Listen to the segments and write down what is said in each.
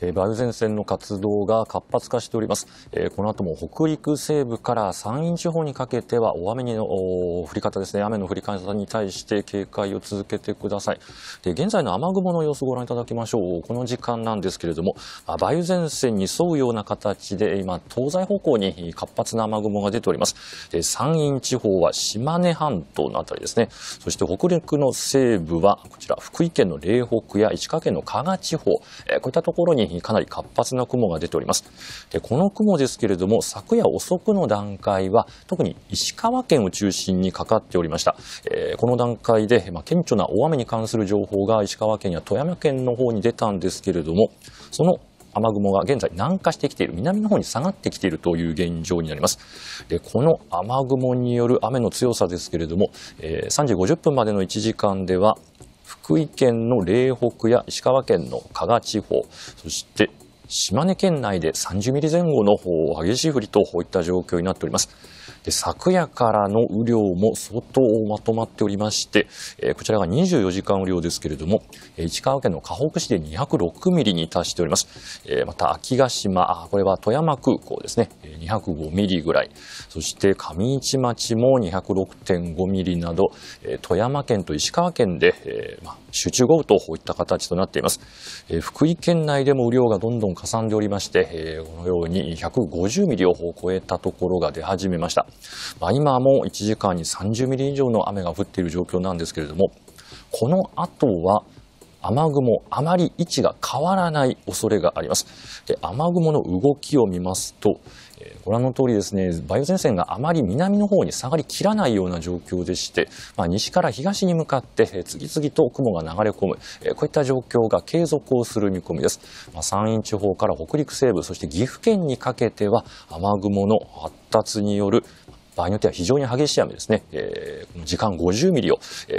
梅雨前線の活動が活発化しております。この後も北陸西部から山陰地方にかけては大雨の降り方ですね、雨の降り方に対して警戒を続けてください。で現在の雨雲の様子をご覧いただきましょう。この時間なんですけれども、梅雨前線に沿うような形で今、東西方向に活発な雨雲が出ております。で山陰地方は島根半島のあたりですね。そして北陸の西部はこちら福井県の嶺北や石川県の加賀地方、こういったところににかなり活発な雲が出ております。でこの雲ですけれども、昨夜遅くの段階は、特に石川県を中心にかかっておりました。えー、この段階で、まあ、顕著な大雨に関する情報が石川県や富山県の方に出たんですけれども、その雨雲が現在南下してきている、南の方に下がってきているという現状になります。でこの雨雲による雨の強さですけれども、えー、3時50分までの1時間では、福井県の嶺北や石川県の加賀地方、そして島根県内で30ミリ前後の激しい降りとこういった状況になっております。で昨夜からの雨量も相当まとまっておりまして、えー、こちらが24時間雨量ですけれども、えー、市川県の河北市で206ミリに達しております。えー、また、秋ヶ島、あこれは富山空港ですね、205ミリぐらい。そして、上市町も206.5ミリなど、えー、富山県と石川県で、えーまあ、集中豪雨とこういった形となっています。えー、福井県内でも雨量がどんどんかさんでおりまして、えー、このように150ミリを超えたところが出始めました。まあ、今も1時間に30ミリ以上の雨が降っている状況なんですけれども、この後は雨雲、あまり位置が変わらない恐れがあります。で雨雲の動きを見ますと、えー、ご覧の通りですね、梅雨前線があまり南の方に下がりきらないような状況でして、まあ、西から東に向かって、えー、次々と雲が流れ込む、えー、こういった状況が継続をする見込みです。まあ、山陰地方から北陸西部、そして岐阜県にかけては雨雲の発達による場合によっては非常に激しい雨ですね、えー、時間50ミリを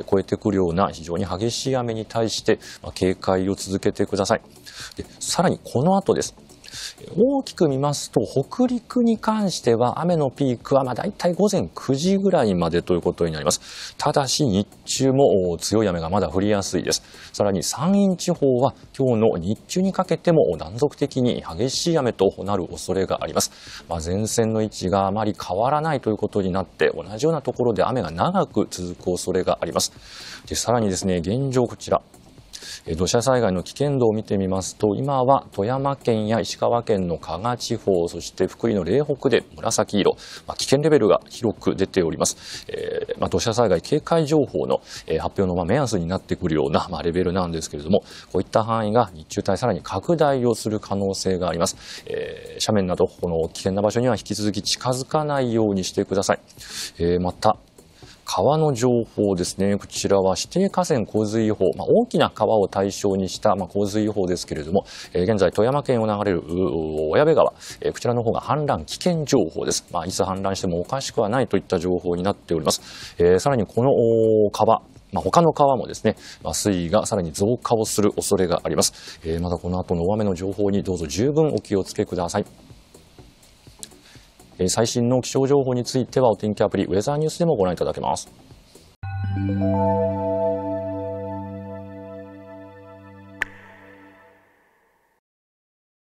超えてくるような非常に激しい雨に対して警戒を続けてください。でさらにこの後です。大きく見ますと、北陸に関しては雨のピークはまあ大体午前9時ぐらいまでということになります。ただし日中も強い雨がまだ降りやすいです。さらに山陰地方は今日の日中にかけても断続的に激しい雨となる恐れがあります。まあ、前線の位置があまり変わらないということになって、同じようなところで雨が長く続く恐れがあります。でさらにですね、現状こちら、土砂災害の危険度を見てみますと、今は富山県や石川県の加賀地方、そして福井の嶺北で紫色、まあ、危険レベルが広く出ております。えー、まあ、土砂災害警戒情報の、えー、発表のまあ目安になってくるような、まあ、レベルなんですけれども、こういった範囲が日中帯さらに拡大をする可能性があります。えー、斜面など、この危険な場所には引き続き近づかないようにしてください。えまた、川の情報ですね。こちらは指定河川洪水予報、まあ、大きな川を対象にした、まあ、洪水予報ですけれども、えー、現在富山県を流れる小矢部川、えー、こちらの方が氾濫危険情報です。まあ、いつ氾濫してもおかしくはないといった情報になっております。えー、さらにこの川、まあ、他の川もですね、まあ、水位がさらに増加をする恐れがあります。えー、またこの後の大雨の情報にどうぞ十分お気をつけください。え最新の気象情報についてはお天気アプリウェザーニュースでもご覧いただけます。